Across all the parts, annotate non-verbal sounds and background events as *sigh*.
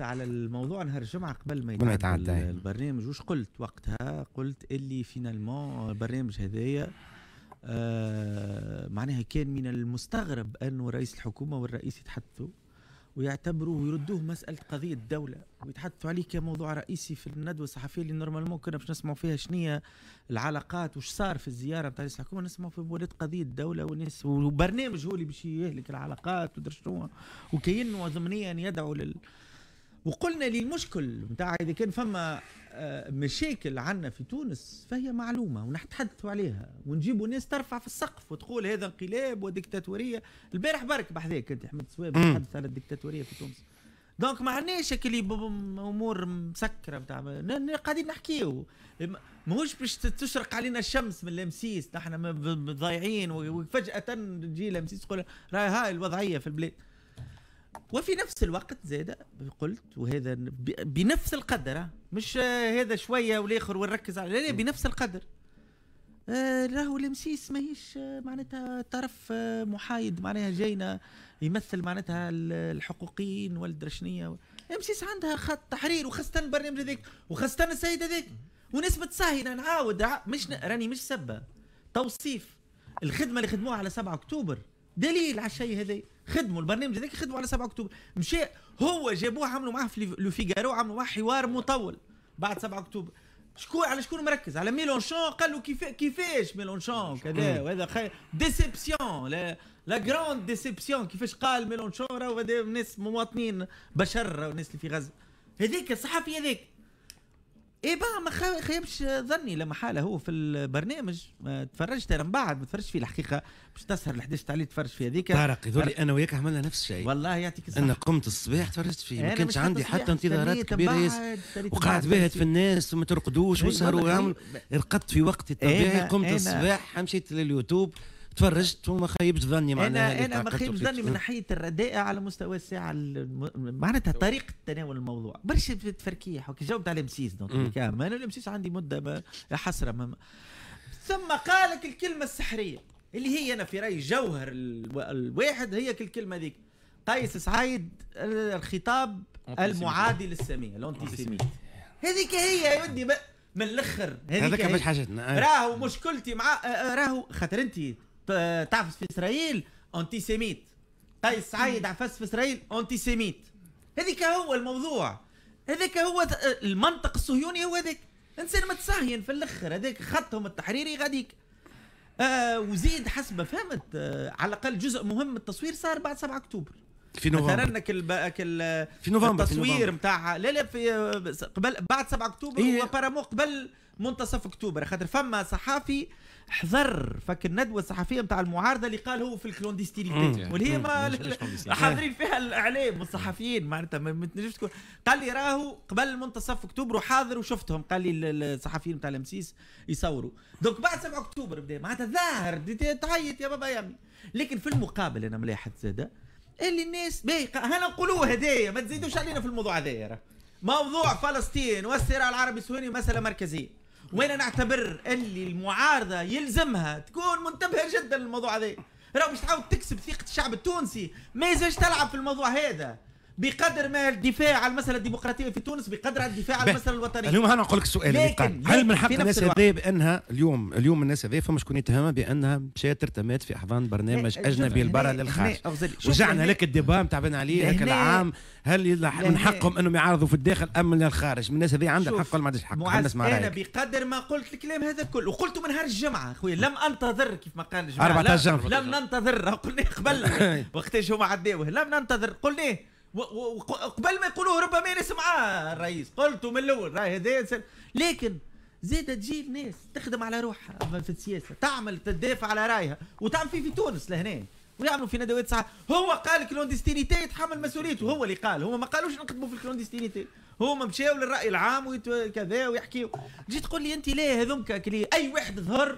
على الموضوع نهار الجمعة قبل ما يتعدى, يعني. البرنامج وش قلت وقتها قلت اللي فينالمون البرنامج هذايا آه معناها كان من المستغرب أنه رئيس الحكومة والرئيس يتحدثوا ويعتبروا ويردوه مسألة قضية الدولة ويتحدثوا عليه كموضوع رئيسي في الندوة الصحفية اللي نورمالمون كنا باش نسمعوا فيها شنية العلاقات وش صار في الزيارة نتاع رئيس الحكومة نسمعوا في بولات قضية الدولة والناس وبرنامج هو اللي باش يهلك العلاقات ودرشنوها وكأنه ضمنيا يدعو لل وقلنا لي المشكل نتاع اذا كان فما آه، مشاكل عندنا في تونس فهي معلومه ونتحدثوا عليها ونجيبوا ناس ترفع في السقف وتقول هذا انقلاب وديكتاتوريه البارح برك بحذاك انت حمد سواب تحدث على الديكتاتوريه في تونس دونك ما عندناش اللي امور مسكره نتاع قاعدين نحكيو ماهوش باش تشرق علينا الشمس من لمسيس نحن ضايعين وفجاه تجي لمسيس تقول راهي هاي الوضعيه في البلاد وفي نفس الوقت زاد قلت وهذا بنفس القدر مش هذا شويه والاخر ونركز على لا بنفس القدر آه، راهو لمسيس ماهيش آه، معناتها طرف آه، محايد معناها جاينا يمثل معناتها الحقوقيين والدرشنيه لمسيس عندها خط تحرير وخاصه البرنامج هذاك وخاصه السيد هذاك ونسبه صاهي نعاود مش راني مش سبه توصيف الخدمه اللي خدموها على 7 اكتوبر دليل على الشيء هذا خدموا البرنامج هذاك خدموا على 7 اكتوبر مشى هو جابوه عملوا معاه في لو فيغارو عملوا معاه حوار مطول بعد 7 اكتوبر شكون على شكون مركز على ميلونشون قال له كيف كيفاش ميلونشون كذا وهذا خير ديسيبسيون لا لا جراند ديسيبسيون كيفاش قال ميلونشون راهو الناس مواطنين بشر الناس اللي في غزه هذيك الصحفي هذاك اي با ما خيبش ظني لما حاله هو في البرنامج تفرجت انا من بعد ما تفرجت فيه الحقيقه باش تسهر ال 11 تاع تفرج في هذيك طارق يقول انا وياك عملنا نفس الشيء والله يعطيك الصحه انا قمت الصباح تفرجت فيه ما كانش عندي حتى انتظارات كبيره ياسر وقعدت باهت في الناس وما ترقدوش وسهروا وعملوا رقدت في وقتي الطبيعي قمت الصباح مشيت لليوتيوب تفرجت وما خيبت ظني معناها انا انا ما خيبت ظني من ناحيه الرداءه على مستوى الساعه الم... معناتها طريقه تناول الموضوع برشا تفركيح وكي جاوبت على مسيس دونك انا مسيس عندي مده ما حسره ما... ثم قالت الكلمه السحريه اللي هي انا في رايي جوهر الو... الواحد هي الكلمه ذيك قيس سعيد الخطاب المعادي للسميه الانتي هذيك هي يا ودي من الاخر هذيك هذاك حاجتنا آه. راهو مشكلتي مع آه، آه، راهو خاطر انت تعفس في اسرائيل انتي سيميت قيس سعيد عفس في اسرائيل انتي سيميت هذيك هو الموضوع هذاك هو المنطق الصهيوني هو هذاك انسان متصهين في الاخر هذاك خطهم التحريري غاديك آه وزيد حسب ما فهمت آه على الاقل جزء مهم من التصوير صار بعد 7 اكتوبر في نوفمبر مثلا كل كل في نوفمبر التصوير نتاعها لا لا في قبل بعد 7 اكتوبر إيه. وبارامو قبل منتصف اكتوبر خاطر فما صحافي حضر فك الندوه الصحفيه نتاع المعارضه اللي قال هو في الكلونديستيريتي واللي هي ما حاضرين فيها الاعلام والصحفيين معناتها ما تنجمش تكون قال لي راهو قبل منتصف اكتوبر وحاضر وشفتهم قال لي الصحفيين نتاع لمسيس يصوروا دونك بعد 7 اكتوبر بدا معناتها ظاهر تعيط يا بابا يا لكن في المقابل انا ملاحظ زاده اللي الناس باهي هنقولوه هدايا ما تزيدوش علينا في الموضوع هذايا موضوع فلسطين والصراع العربي السوري مساله مركزيه وانا نعتبر اللي المعارضه يلزمها تكون منتبهه جدا للموضوع هذا راه باش تعاود تكسب ثقه الشعب التونسي ما يزالش تلعب في الموضوع هذا بقدر ما الدفاع على المساله الديمقراطيه في تونس بقدر الدفاع على المساله الوطنيه اليوم انا نقول لك سؤال هل من حق الناس هذا بانها اليوم اليوم الناس هذا فما شكون يتهمها بانها مشات ارتمات في احضان برنامج اجنبي البرا للخارج رجعنا لك الديبا نتاع بن علي هكا العام هل من حقهم انهم يعارضوا في الداخل ام من الخارج من الناس هذه عندها الحق ولا ما عندهاش الحق انا بقدر ما قلت الكلام هذا كله وقلته من نهار الجمعه اخويا لم انتظر كيف ما قال الجمعه 14 لم ننتظر قلنا قبل *laughs* وقتاش هما عداوه لم ننتظر قلناه وقبل ما يقولوه ربما نسمع آه، الرئيس قلته من الاول راهي هذايا لكن زيد تجيب ناس تخدم على روحها في السياسه تعمل تدافع على رايها وتعمل في في تونس لهنا ويعملوا في ندوات صحيح هو قال كلوندستينيتي يتحمل مسؤوليته هو اللي قال هما ما قالوش نقدموا في الكلوندستينيتي هما مشاو للراي العام وكذا ويحكيوا جيت تقول لي انت ليه هذومك اي واحد ظهر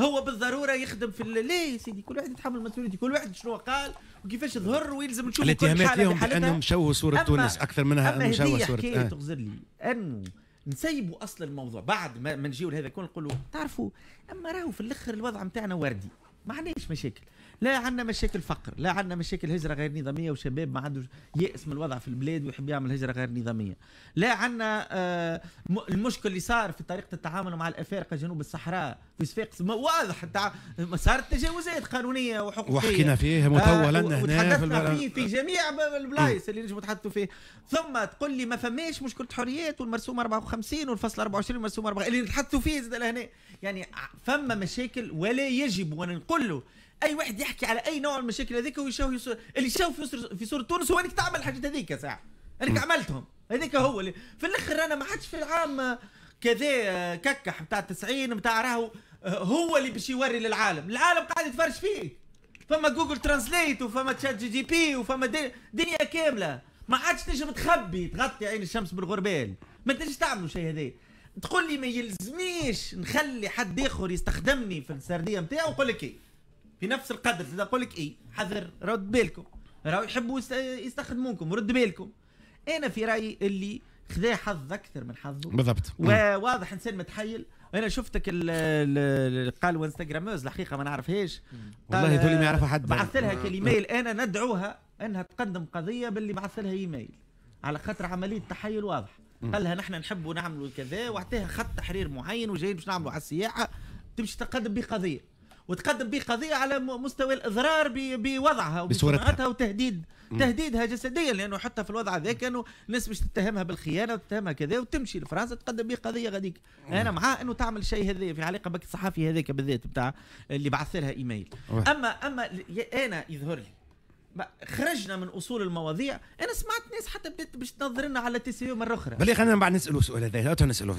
هو بالضروره يخدم في ليه يا سيدي كل واحد يتحمل مسؤوليته كل واحد شنو قال وكيفاش ظهر ويلزم نشوف كل الاتهامات لهم بانهم شوهوا صوره تونس اكثر منها انهم شوهوا صوره تونس آه. تغزر لي انه نسيبوا اصل الموضوع بعد ما نجيو لهذا الكل نقولوا تعرفوا اما راهو في الاخر الوضع نتاعنا وردي ما عندناش مشاكل لا عندنا مشاكل فقر لا عندنا مشاكل هجره غير نظاميه وشباب ما عندوش يأس من الوضع في البلاد ويحب يعمل هجره غير نظاميه لا عندنا آه المشكل اللي صار في طريقه التعامل مع الافارقه جنوب الصحراء ويصفيقس واضح تاع صارت تجاوزات قانونيه وحقوقيه وحكينا فيه مطولا آه هنا في فيه في آه. جميع البلايص اللي نجم تحطوا فيه ثم تقول لي ما فماش مشكله حريات والمرسوم 54 والفصل 24 والمرسوم 4 اللي نتحطوا فيه زاد لهنا يعني فما مشاكل ولا يجب وانا نقول له اي واحد يحكي على اي نوع من المشاكل هذيك ويشوف اللي يشوف في صوره تونس هو انك تعمل الحاجات هذيك ساعه انك عملتهم هذيك هو اللي في الاخر انا ما عادش في العام كذا آه، ككح بتاع 90 بتاع راهو آه، هو اللي باش يوري للعالم العالم قاعد يتفرج فيه فما جوجل ترانسليت وفما تشات جي جي بي وفما دنيا كامله ما عادش تنجم تخبي تغطي عين الشمس بالغربال ما تنجمش تعملوا شيء هذا تقول لي ما يلزمنيش نخلي حد اخر يستخدمني في السرديه نتاعو ونقول لك ايه في نفس القدر نقول لك ايه حذر رد بالكم راهو يحبوا يستخدمونكم رد بالكم انا في رايي اللي خذا حظ اكثر من حظه بالضبط وواضح انسان متحيل انا شفتك قالوا انستغراموز الحقيقه ما نعرفهاش والله هذول ما يعرفها حد بعث لها كلمه انا ندعوها انها تقدم قضيه باللي بعث لها ايميل على خاطر عمليه تحيل واضح قال لها نحن نحبوا نعملوا كذا واعطيها خط تحرير معين وجايين باش نعملوا على السياحه تمشي تقدم بقضيه وتقدم به قضيه على مستوى الاضرار بوضعها وبصورتها وتهديد تهديدها جسديا لانه حتى في الوضع ذاك انه الناس باش تتهمها بالخيانه وتتهمها كذا وتمشي لفرنسا تقدم به قضيه غاديك انا مع انه تعمل الشيء هذا في علاقه بك الصحفي هذاك بالذات بتاع اللي بعث لها ايميل أوه. اما اما انا يظهر لي خرجنا من اصول المواضيع انا سمعت ناس حتى بدات باش تنظر لنا على تي سي مره اخرى بلي خلينا من بعد نسالوا سؤال هذا نسالوا